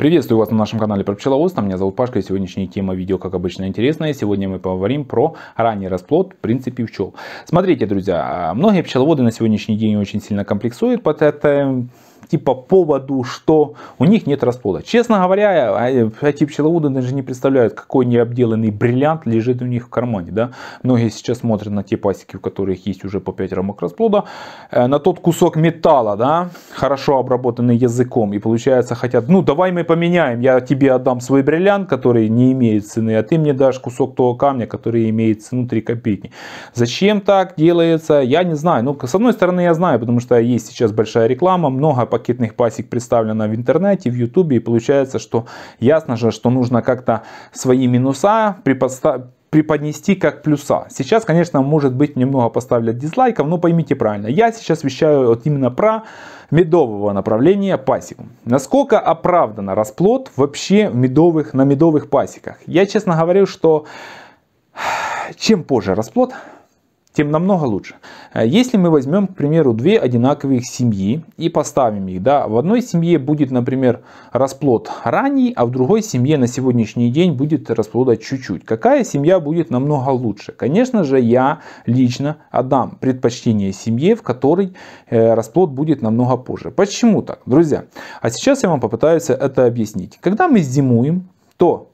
Приветствую вас на нашем канале про пчеловодство. Меня зовут Пашка и сегодняшняя тема видео, как обычно, интересная. Сегодня мы поговорим про ранний расплод в принципе пчел. Смотрите, друзья, а, многие пчеловоды на сегодняшний день очень сильно комплексуют под это типа поводу, что у них нет расплода. Честно говоря, э, эти пчеловоды даже не представляют, какой необделанный бриллиант лежит у них в кармане. Да? Многие сейчас смотрят на те пасеки, у которых есть уже по 5 рамок расплода, э, на тот кусок металла, да, хорошо обработанный языком, и получается хотят, ну давай мы поменяем, я тебе отдам свой бриллиант, который не имеет цены, а ты мне дашь кусок того камня, который имеет цену 3 копейки. Зачем так делается, я не знаю. Ну, с одной стороны, я знаю, потому что есть сейчас большая реклама, много пакетов пакетных пасек представлено в интернете, в ютубе, и получается, что ясно же, что нужно как-то свои минуса приподставить преподнести как плюса. Сейчас, конечно, может быть немного поставлять дизлайков, но поймите правильно. Я сейчас вещаю вот именно про медового направления пасеку. Насколько оправдан расплод вообще медовых, на медовых пасеках? Я честно говорю, что чем позже расплод, тем намного лучше. Э, если мы возьмем, к примеру, две одинаковых семьи и поставим их, да, в одной семье будет, например, расплод ранний, а в другой семье на сегодняшний день будет расплода чуть-чуть. Какая семья будет намного лучше? Конечно же, я лично отдам предпочтение семье, в которой э, расплод будет намного позже. Почему так, друзья? А сейчас я вам попытаюсь это объяснить. Когда мы зимуем, то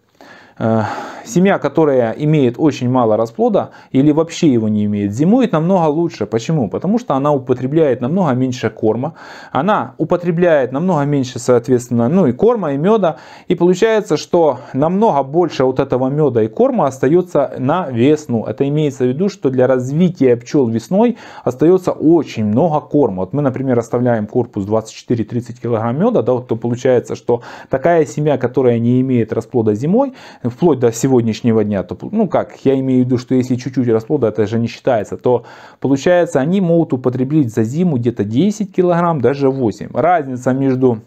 э, Семья, которая имеет очень мало расплода или вообще его не имеет, зимует намного лучше. Почему? Потому что она употребляет намного меньше корма, она употребляет намного меньше, соответственно, ну и корма, и меда. И получается, что намного больше вот этого меда и корма остается на весну. Это имеется в виду, что для развития пчел весной остается очень много корма. Вот мы, например, оставляем корпус 24-30 кг меда, да, вот то получается, что такая семья, которая не имеет расплода зимой, вплоть до всего сегодняшнего дня, то, ну как, я имею в виду, что если чуть-чуть расплода, это же не считается, то получается они могут употреблять за зиму где-то 10 килограмм, даже 8. Разница между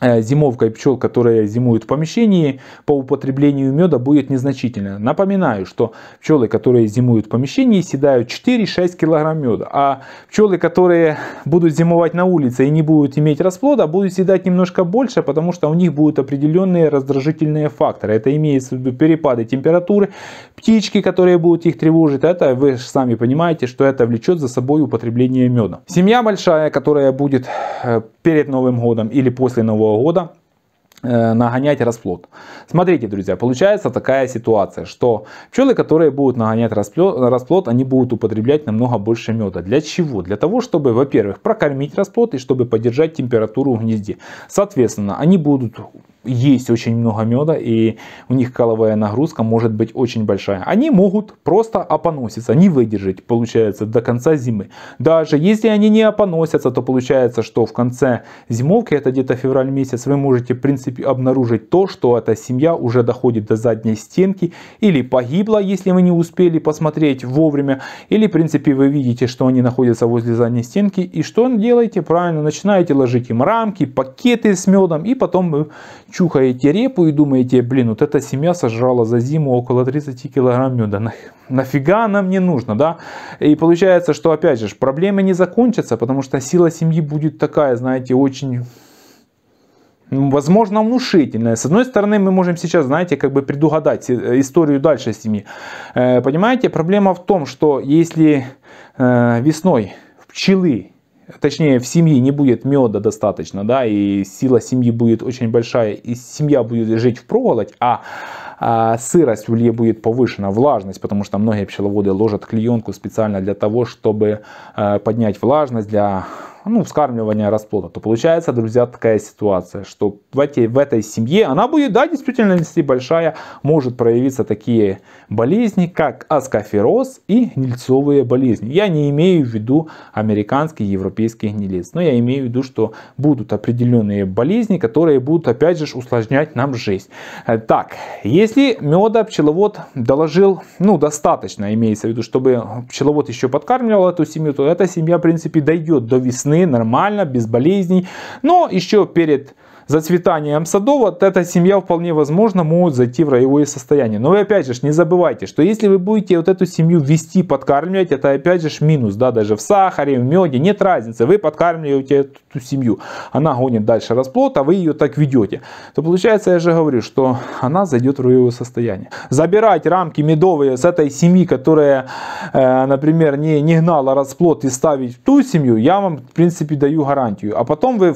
Э, зимовка и пчел, которые зимуют в помещении, по употреблению меда будет незначительно. Напоминаю, что пчелы, которые зимуют в помещении, съедают 4-6 кг меда, а пчелы, которые будут зимовать на улице и не будут иметь расплода, будут съедать немножко больше, потому что у них будут определенные раздражительные факторы. Это имеется в виду перепады температуры, птички, которые будут их тревожить. Это вы сами понимаете, что это влечет за собой употребление меда. Семья большая, которая будет э, перед Новым годом или после Нового нового года э, нагонять расплод. Смотрите, друзья, получается такая ситуация, что пчелы, которые будут нагонять расплод, они будут употреблять намного больше меда. Для чего? Для того, чтобы, во-первых, прокормить расплод и чтобы поддержать температуру в гнезде. Соответственно, они будут есть очень много меда, и у них коловая нагрузка может быть очень большая. Они могут просто опоноситься, не выдержать, получается, до конца зимы. Даже если они не опоносятся, то получается, что в конце зимовки, это где-то февраль месяц, вы можете, в принципе, обнаружить то, что эта семья уже доходит до задней стенки, или погибла, если вы не успели посмотреть вовремя, или, в принципе, вы видите, что они находятся возле задней стенки, и что делаете? Правильно, начинаете ложить им рамки, пакеты с медом, и потом чухаете репу и думаете, блин, вот эта семья сожрала за зиму около 30 килограмм меда, нафига нам не нужно, да? И получается, что опять же, проблемы не закончатся, потому что сила семьи будет такая, знаете, очень ну, возможно, внушительное. С одной стороны, мы можем сейчас, знаете, как бы предугадать э, историю дальше семьи. Э, понимаете, проблема в том, что если э, весной пчелы точнее, в семье не будет меда достаточно, да, и сила семьи будет очень большая, и семья будет жить в проволоть, а, а сырость в улье будет повышена, влажность, потому что многие пчеловоды ложат клеенку специально для того, чтобы а, поднять влажность для ну, вскармливания расплода, то получается, друзья, такая ситуация, что в, эти, в этой семье она будет, да, действительно, если большая, может проявиться такие болезни, как аскофероз и гнильцовые болезни. Я не имею в виду американский европейский гнилец, но я имею в виду, что будут определенные болезни, которые будут, опять же, усложнять нам жизнь. Так, если меда пчеловод доложил, ну, достаточно, имеется в виду, чтобы пчеловод еще подкармливал эту семью, то эта семья, в принципе, дойдет до весны нормально, без болезней. Но еще перед зацветанием садов, эта семья вполне возможно может зайти в роевое состояние. Но вы опять же не забывайте, что если вы будете вот эту семью вести, подкармливать, это опять же минус, да, даже в сахаре, в меде, нет разницы, вы подкармливаете эту, эту семью, она гонит дальше расплод, а вы ее так ведете, то получается, я же говорю, что она зайдет в роевое состояние. Забирать рамки медовые с этой семьи, которая, э, например, не, не гнала расплод и ставить в ту семью, я вам, в принципе, даю гарантию. А потом вы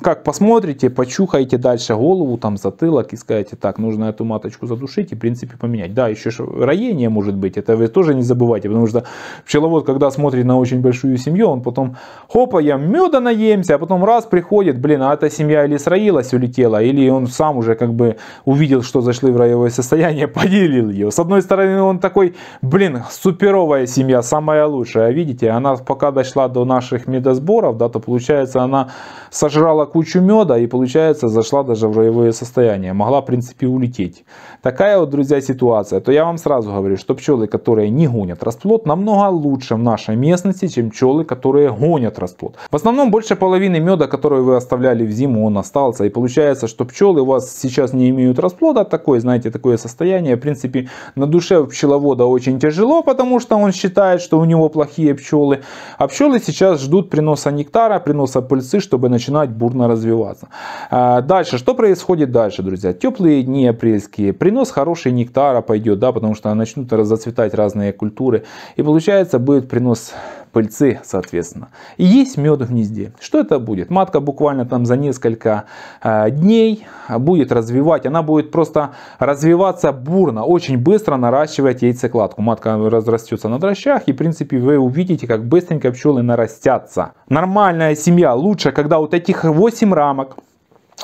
как посмотрите, почухаете дальше голову, там затылок и скажете, так, нужно эту маточку задушить и в принципе поменять. Да, еще роение может быть, это вы тоже не забывайте, потому что пчеловод, когда смотрит на очень большую семью, он потом, хопа, я меда наемся, а потом раз приходит, блин, а эта семья или сроилась, улетела, или он сам уже как бы увидел, что зашли в роевое состояние, поделил ее. С одной стороны, он такой, блин, суперовая семья, самая лучшая, а видите, она пока дошла до наших медосборов, да, то получается она сожрала кучу меда и, получается, зашла даже в роевое состояние. Могла, в принципе, улететь. Такая вот, друзья, ситуация. То я вам сразу говорю, что пчелы, которые не гонят расплод, намного лучше в нашей местности, чем пчелы, которые гонят расплод. В основном, больше половины меда, который вы оставляли в зиму, он остался. И получается, что пчелы у вас сейчас не имеют расплода. Такое, знаете, такое состояние. В принципе, на душе у пчеловода очень тяжело, потому что он считает, что у него плохие пчелы. А пчелы сейчас ждут приноса нектара, приноса пыльцы, чтобы начинать бурно способна развиваться. А, дальше, что происходит дальше, друзья? Теплые дни апрельские, принос хороший нектара пойдет, да, потому что начнут зацветать разные культуры. И получается будет принос пыльцы, соответственно. И есть мед в гнезде. Что это будет? Матка буквально там за несколько э, дней будет развивать. Она будет просто развиваться бурно, очень быстро наращивать яйцекладку. Матка разрастется на дрожжах и, в принципе, вы увидите, как быстренько пчелы нарастятся. Нормальная семья лучше, когда вот этих 8 рамок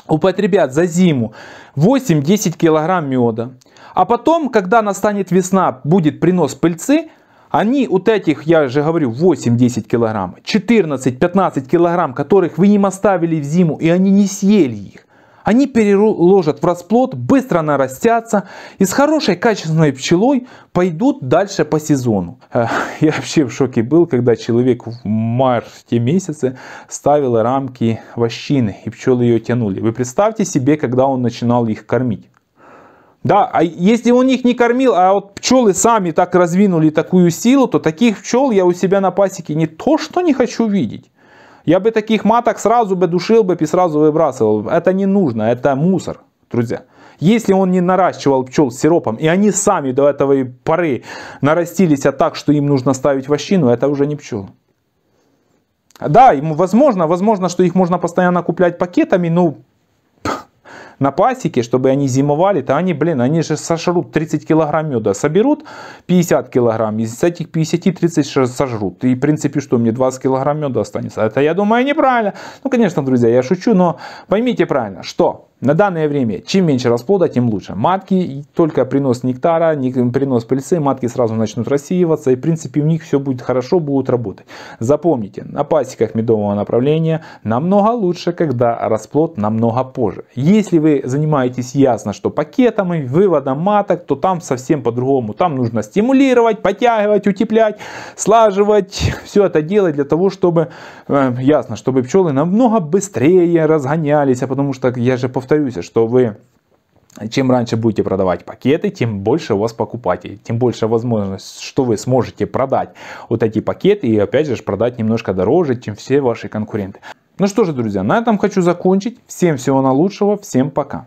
употребят за зиму 8-10 килограмм меда. А потом, когда настанет весна, будет принос пыльцы – они, вот этих, я же говорю, 8-10 килограмм, 14-15 килограмм, которых вы им оставили в зиму, и они не съели их, они переложат в расплод, быстро нарастятся и с хорошей качественной пчелой пойдут дальше по сезону. Э, я вообще в шоке был, когда человек в марте месяце ставил рамки вощины и пчелы ее тянули. Вы представьте себе, когда он начинал их кормить. Да, а если он их не кормил, а вот пчелы сами так развинули такую силу, то таких пчел я у себя на пасеке не то что не хочу видеть. Я бы таких маток сразу бы душил бы и сразу выбрасывал. Это не нужно, это мусор, друзья. Если он не наращивал пчел с сиропом, и они сами до этого поры нарастились а так, что им нужно ставить вощину, это уже не пчелы. Да, возможно, возможно, что их можно постоянно куплять пакетами, но на пасеке, чтобы они зимовали, то они, блин, они же сожрут 30 килограмм меда, соберут 50 килограмм, из этих 50 30 сожрут. И, в принципе, что, мне 20 килограмм меда останется? Это, я думаю, неправильно. Ну, конечно, друзья, я шучу, но поймите правильно, что на данное время, чем меньше расплода, тем лучше. Матки, только принос нектара, принос пыльцы, матки сразу начнут рассеиваться, и в принципе у них все будет хорошо, будут работать. Запомните, на пасеках медового направления намного лучше, когда расплод намного позже. Если вы занимаетесь ясно, что пакетами, выводом маток, то там совсем по-другому. Там нужно стимулировать, подтягивать, утеплять, слаживать, все это делать для того, чтобы, э, ясно, чтобы пчелы намного быстрее разгонялись, а потому что я же повторяю, повторюсь, что вы чем раньше будете продавать пакеты, тем больше у вас покупателей, тем больше возможность, что вы сможете продать вот эти пакеты и опять же продать немножко дороже, чем все ваши конкуренты. Ну что же, друзья, на этом хочу закончить. Всем всего на лучшего, всем пока.